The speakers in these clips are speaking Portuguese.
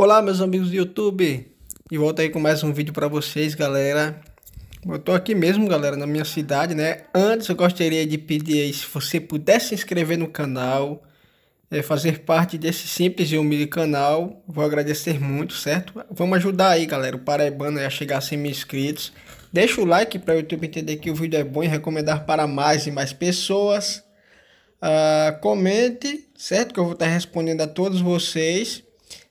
Olá, meus amigos do YouTube. E volta aí com mais um vídeo para vocês, galera. Eu tô aqui mesmo, galera, na minha cidade, né? Antes eu gostaria de pedir aí, se você pudesse se inscrever no canal, é, fazer parte desse simples e humilde canal, vou agradecer muito, certo? Vamos ajudar aí, galera, o Paraibano a chegar a 100 mil inscritos. Deixa o like para o YouTube entender que o vídeo é bom e recomendar para mais e mais pessoas. Uh, comente, certo? Que eu vou estar respondendo a todos vocês.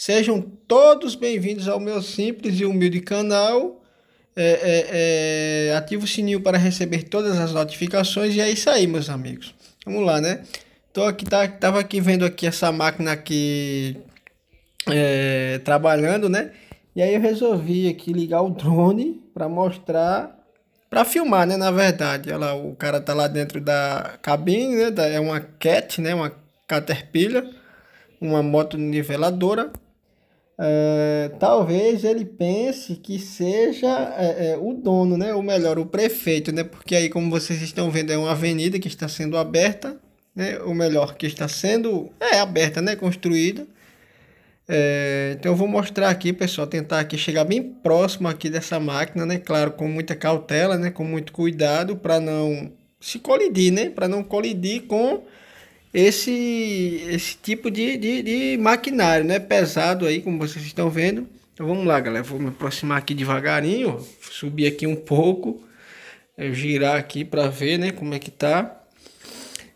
Sejam todos bem-vindos ao meu simples e humilde canal. É, é, é, ativa o sininho para receber todas as notificações e é isso aí, meus amigos. Vamos lá, né? Tô aqui, tá, tava aqui vendo aqui essa máquina aqui é, trabalhando, né? E aí eu resolvi aqui ligar o drone para mostrar, para filmar, né? Na verdade, olha lá, o cara tá lá dentro da cabine, né? Da, é uma cat, né? Uma caterpillar, uma moto niveladora é, talvez ele pense que seja é, é, o dono, né? ou melhor, o prefeito, né? porque aí, como vocês estão vendo, é uma avenida que está sendo aberta, né? ou melhor, que está sendo é, aberta, né? construída. então eu vou mostrar aqui, pessoal, tentar aqui chegar bem próximo aqui dessa máquina, né? Claro, com muita cautela, né? Com muito cuidado para não se colidir, né? Para não colidir com esse, esse tipo de, de, de, maquinário, né? Pesado aí, como vocês estão vendo. Então vamos lá, galera. Vou me aproximar aqui devagarinho, subir aqui um pouco, é, girar aqui para ver, né? Como é que tá.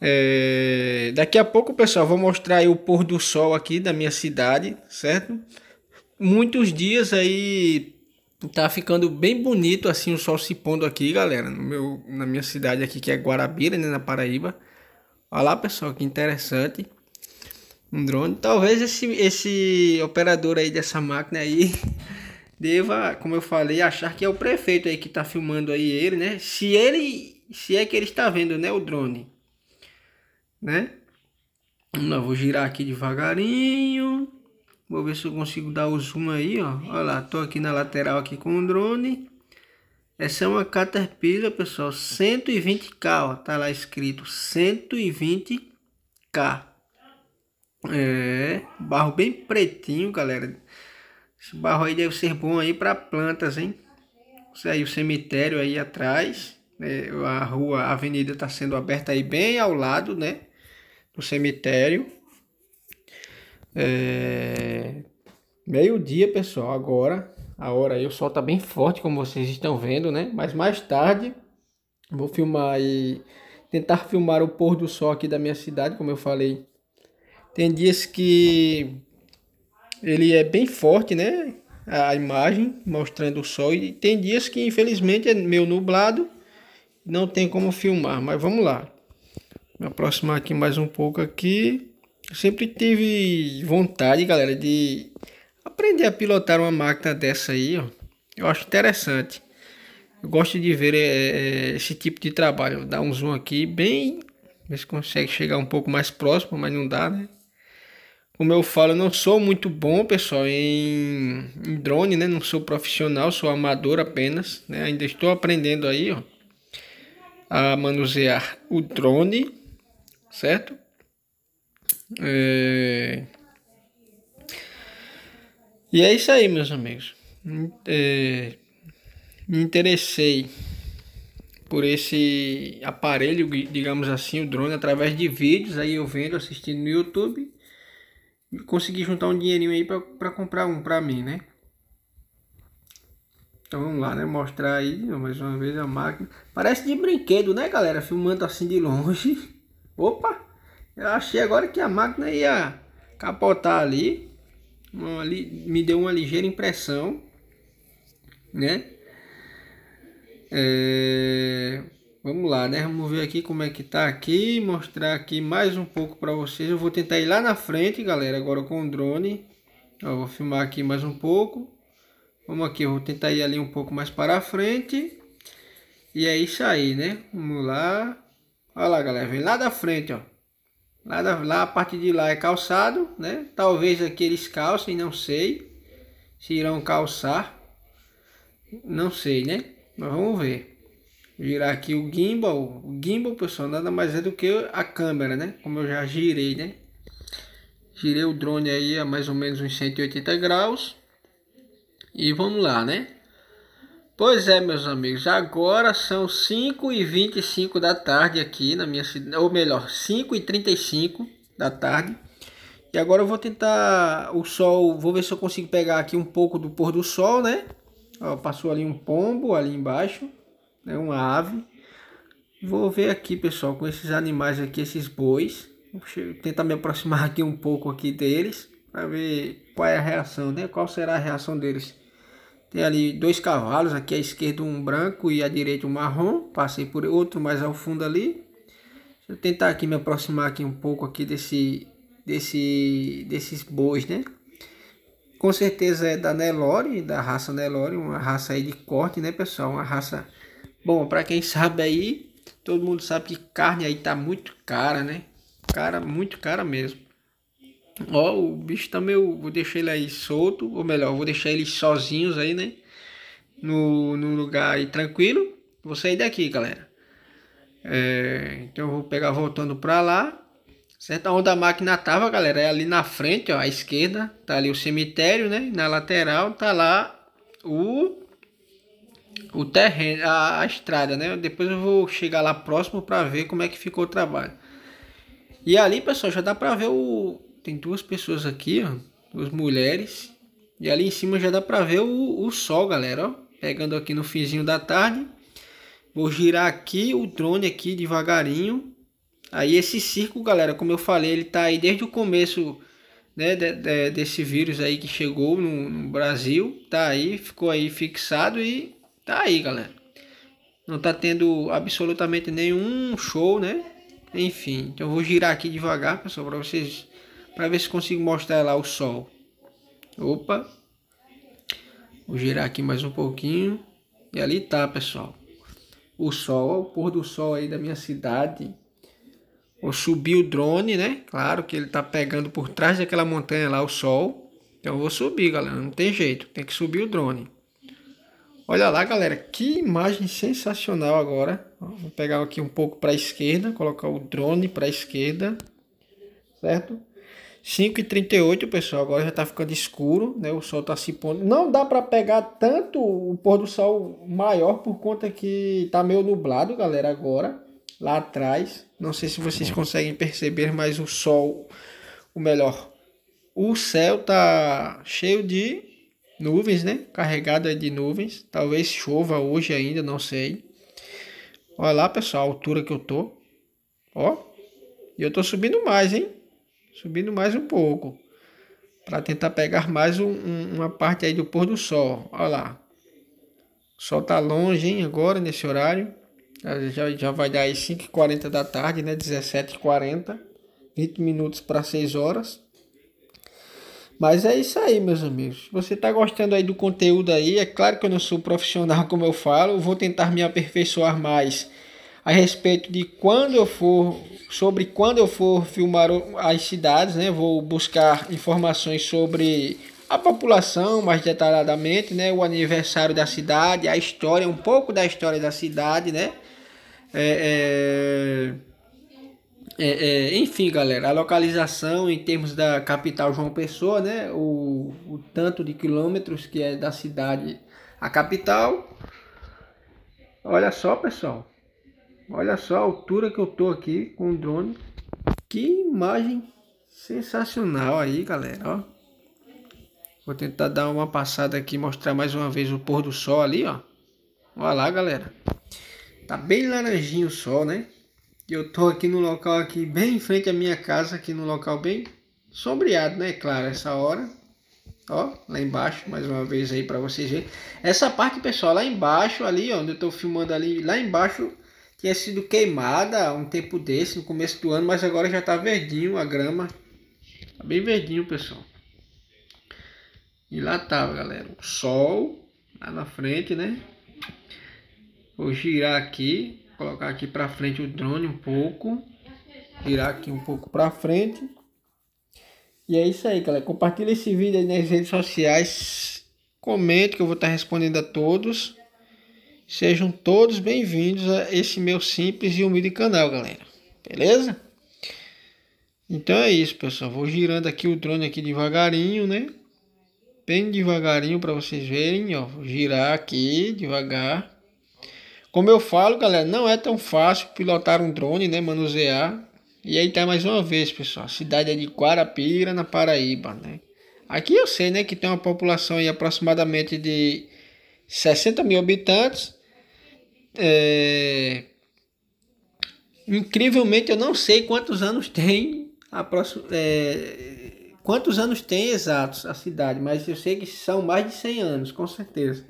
É... Daqui a pouco, pessoal, vou mostrar o pôr do sol aqui da minha cidade, certo? Muitos dias aí tá ficando bem bonito assim o sol se pondo aqui, galera, no meu, na minha cidade aqui que é Guarabira, né, na Paraíba. Olha lá, pessoal, que interessante. Um drone. Talvez esse, esse operador aí dessa máquina aí deva, como eu falei, achar que é o prefeito aí que tá filmando aí ele, né? Se ele, se é que ele está vendo, né, o drone. Né? Vamos lá, vou girar aqui devagarinho. Vou ver se eu consigo dar o zoom aí, ó. Olha lá, tô aqui na lateral aqui com o drone. Essa é uma Caterpillar, pessoal, 120k, ó, tá lá escrito 120k. É, barro bem pretinho, galera. Esse barro aí deve ser bom aí para plantas, hein? Isso aí, o cemitério aí atrás, né? a rua, a avenida tá sendo aberta aí bem ao lado, né? Do cemitério. É... Meio dia, pessoal, agora, a hora aí. O sol tá bem forte, como vocês estão vendo, né? Mas mais tarde vou filmar e tentar filmar o pôr do sol aqui da minha cidade, como eu falei. Tem dias que ele é bem forte, né? A imagem mostrando o sol e tem dias que infelizmente é meio nublado, não tem como filmar, mas vamos lá. Me aproximar aqui mais um pouco aqui. Eu sempre tive vontade, galera, de Aprender a pilotar uma máquina dessa aí, ó, eu acho interessante. Eu gosto de ver é, é esse tipo de trabalho. Dá um zoom aqui, bem. Ver se consegue chegar um pouco mais próximo, mas não dá, né? Como eu falo, eu não sou muito bom, pessoal, em, em drone, né? Não sou profissional, sou amador apenas, né? Ainda estou aprendendo aí, ó, a manusear o drone, certo? É... E é isso aí, meus amigos. É, me interessei por esse aparelho, digamos assim, o drone, através de vídeos. Aí eu vendo, assistindo no YouTube. Consegui juntar um dinheirinho aí para comprar um para mim, né? Então vamos lá, né? Mostrar aí mais uma vez a máquina. Parece de brinquedo, né, galera? Filmando assim de longe. Opa! Eu achei agora que a máquina ia capotar ali uma, me deu uma ligeira impressão, né? É, vamos lá, né? Vamos ver aqui como é que tá aqui, mostrar aqui mais um pouco para vocês. Eu vou tentar ir lá na frente, galera, agora com o drone. Ó, vou filmar aqui mais um pouco. Vamos aqui, eu vou tentar ir ali um pouco mais para frente. E é isso aí, né? Vamos lá. Olha lá, galera, vem lá da frente, ó. Lá, lá a partir de lá é calçado, né? Talvez aqui eles calcem, não sei. Se irão calçar. Não sei, né? Mas vamos ver. Girar aqui o gimbal. O gimbal, pessoal, nada mais é do que a câmera, né? Como eu já girei, né? Girei o drone aí a mais ou menos uns 180 graus. E vamos lá, né? Pois é, meus amigos, agora são 5 e 25 da tarde aqui na minha cidade, ou melhor, 5 e 35 da tarde. E agora eu vou tentar o sol, vou ver se eu consigo pegar aqui um pouco do pôr do sol, né? Ó, passou ali um pombo ali embaixo, né? uma ave. Vou ver aqui, pessoal, com esses animais aqui, esses bois. Vou tentar me aproximar aqui um pouco aqui deles, para ver qual é a reação, né? Qual será a reação deles. Tem ali dois cavalos, aqui à esquerda um branco e à direita um marrom. Passei por outro mais ao fundo ali. Deixa eu tentar aqui me aproximar aqui um pouco aqui desse, desse, desses bois, né? Com certeza é da Nelore, da raça Nelore, uma raça aí de corte, né, pessoal? Uma raça... Bom, para quem sabe aí, todo mundo sabe que carne aí tá muito cara, né? Cara, muito cara mesmo. Ó, o bicho também tá eu vou deixar ele aí solto, ou melhor, vou deixar eles sozinhos aí, né? No, no lugar aí tranquilo. Vou sair daqui, galera. É, então eu vou pegar voltando pra lá. Certo? Onde a máquina tava, galera, é ali na frente, ó, à esquerda. Tá ali o cemitério, né? Na lateral tá lá o o terreno, a, a, estrada, né? Depois eu vou chegar lá próximo para ver como é que ficou o trabalho. E ali, pessoal, já dá para ver o, tem duas pessoas aqui, ó. Duas mulheres. E ali em cima já dá pra ver o, o sol, galera, ó. Pegando aqui no finzinho da tarde. Vou girar aqui o drone aqui devagarinho. Aí esse circo, galera, como eu falei, ele tá aí desde o começo né, de, de, desse vírus aí que chegou no, no, Brasil, tá aí, ficou aí fixado e tá aí, galera. Não tá tendo absolutamente nenhum show, né? Enfim, então eu vou girar aqui devagar, pessoal, para vocês para ver se consigo mostrar lá o sol. Opa. Vou girar aqui mais um pouquinho. E ali tá, pessoal. O sol, o pôr do sol aí da minha cidade. Vou subir o drone, né? Claro que ele tá pegando por trás daquela montanha lá o sol. Então eu vou subir, galera. Não tem jeito. Tem que subir o drone. Olha lá, galera. Que imagem sensacional agora. Vou pegar aqui um pouco para a esquerda. Colocar o drone para a esquerda. Certo? 5h38, pessoal, agora já está ficando escuro, né? O sol está se pondo. Não dá para pegar tanto o pôr do sol maior por conta que tá meio nublado, galera, agora, lá atrás. Não sei se vocês conseguem perceber, mas o sol, o melhor, o céu tá cheio de nuvens, né? Carregado de nuvens. Talvez chova hoje ainda, não sei. Olha lá, pessoal, a altura que eu tô. Ó. E eu tô subindo mais, hein? subindo mais um pouco, para tentar pegar mais um, um, uma parte aí do pôr do sol. Olha lá, o sol tá longe, hein, agora nesse horário. Já, já vai dar aí 5h40 da tarde, né? 17h40, 20 minutos para 6 horas. Mas é isso aí, meus amigos. Se você está gostando aí do conteúdo aí, é claro que eu não sou profissional, como eu falo, vou tentar me aperfeiçoar mais a respeito de quando eu for, sobre quando eu for filmar as cidades, né? Vou buscar informações sobre a população mais detalhadamente, né? O aniversário da cidade, a história, um pouco da história da cidade, né? É, é, é, é enfim, galera, a localização em termos da capital João Pessoa, né? O, o tanto de quilômetros que é da cidade a capital. Olha só, pessoal. Olha só a altura que eu tô aqui com o drone. Que imagem sensacional aí, galera, ó. Vou tentar dar uma passada aqui, mostrar mais uma vez o pôr do sol ali, ó. Olha lá, galera. Tá bem laranjinho o sol, né? E eu tô aqui no local aqui, bem em frente à minha casa, aqui no local bem sombreado, né? Claro, essa hora. Ó, lá embaixo, mais uma vez aí para vocês verem. Essa parte, pessoal, lá embaixo ali, ó, onde eu tô filmando ali, lá embaixo tinha sido queimada um tempo desse, no começo do ano, mas agora já está verdinho a grama. Tá bem verdinho, pessoal. E lá tava, galera, o sol lá na frente, né? Vou girar aqui, colocar aqui para frente o drone um pouco, girar aqui um pouco para frente. E é isso aí, galera. Compartilha esse vídeo nas redes sociais. Comente que eu vou estar respondendo a todos. Sejam todos bem-vindos a esse meu simples e humilde canal, galera. Beleza? Então é isso, pessoal. Vou girando aqui o drone aqui devagarinho, né? Bem devagarinho para vocês verem, ó. Vou girar aqui devagar. Como eu falo, galera, não é tão fácil pilotar um drone, né? Manusear. E aí tá mais uma vez, pessoal. A cidade é de Guarapira, na Paraíba, né? Aqui eu sei, né, que tem uma população aí aproximadamente de 60 mil habitantes é... Incrivelmente, eu não sei quantos anos tem a próxima. É... Quantos anos tem exatos a cidade, mas eu sei que são mais de 100 anos, com certeza.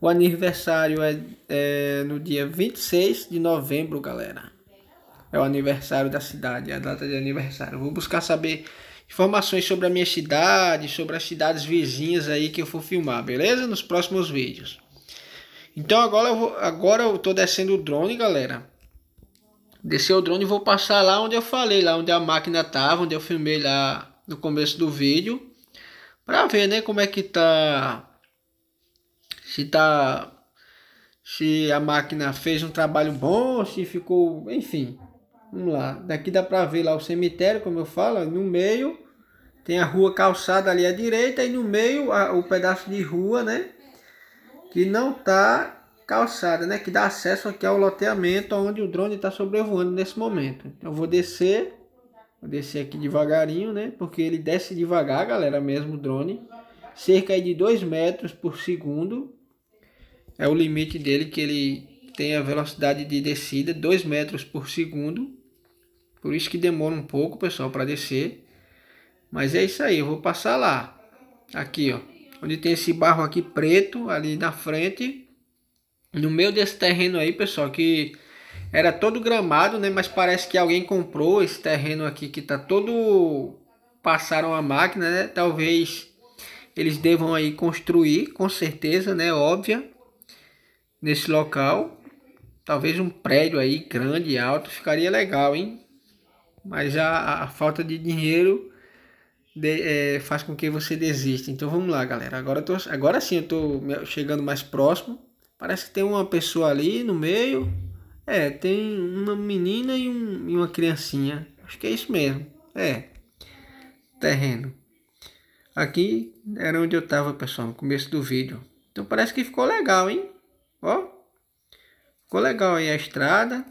O aniversário é, é no dia 26 de novembro, galera. É o aniversário da cidade, é a data de aniversário. Vou buscar saber informações sobre a minha cidade, sobre as cidades vizinhas aí que eu for filmar, beleza? Nos próximos vídeos. Então agora eu, vou, agora eu tô descendo o drone, galera. Descer o drone e vou passar lá onde eu falei, lá onde a máquina tava, onde eu filmei lá no começo do vídeo. Pra ver, né, como é que tá... Se tá... Se a máquina fez um trabalho bom, se ficou... Enfim, vamos lá. Daqui dá pra ver lá o cemitério, como eu falo, no meio... Tem a rua calçada ali à direita e no meio a, o pedaço de rua, né? que não está calçada, né? Que dá acesso aqui ao loteamento onde o drone está sobrevoando nesse momento. Então, eu vou descer, vou descer aqui devagarinho, né? Porque ele desce devagar, galera, mesmo o drone. Cerca de 2 metros por segundo é o limite dele que ele tem a velocidade de descida, 2 metros por segundo. Por isso que demora um pouco, pessoal, para descer. Mas é isso aí, eu vou passar lá. Aqui, ó onde tem esse barro aqui preto ali na frente. No meio desse terreno aí, pessoal, que era todo gramado, né? Mas parece que alguém comprou esse terreno aqui que tá todo... Passaram a máquina, né? Talvez eles devam aí construir, com certeza, né? Óbvia, nesse local. Talvez um prédio aí grande, alto, ficaria legal, hein? Mas a, a falta de dinheiro de, é, faz com que você desista. Então vamos lá, galera. Agora, tô, agora sim eu tô chegando mais próximo. Parece que tem uma pessoa ali no meio. É, tem uma menina e, um, e uma criancinha. Acho que é isso mesmo. É. Terreno. Aqui era onde eu tava, pessoal, no começo do vídeo. Então parece que ficou legal, hein? Ó. Ficou legal aí a estrada.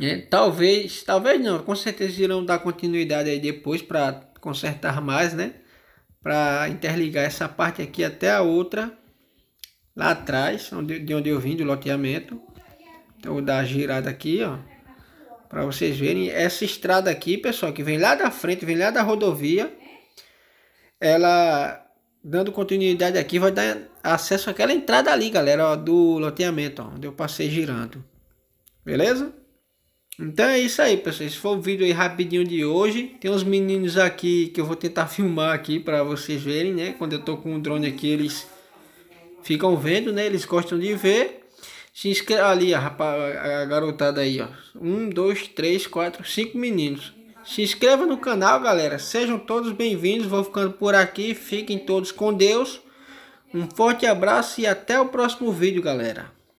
É, talvez, talvez não, com certeza irão dar continuidade aí depois para consertar mais, né? Para interligar essa parte aqui até a outra lá atrás, onde, de onde eu vim, do loteamento. Então, vou dar a girada aqui, ó. Para vocês verem, essa estrada aqui, pessoal, que vem lá da frente, vem lá da rodovia. Ela, dando continuidade aqui, vai dar acesso àquela entrada ali, galera, ó, do loteamento, ó, onde eu passei girando. Beleza? Então é isso aí, pessoal. Esse foi o vídeo aí rapidinho de hoje. Tem uns meninos aqui que eu vou tentar filmar aqui para vocês verem, né? Quando eu tô com o drone aqui, eles ficam vendo, né? Eles gostam de ver. Se inscreve ali, a, rapaz, a garotada aí, ó. Um, dois, três, quatro, cinco meninos. Se inscreva no canal, galera. Sejam todos bem-vindos. Vou ficando por aqui. Fiquem todos com Deus. Um forte abraço e até o próximo vídeo, galera.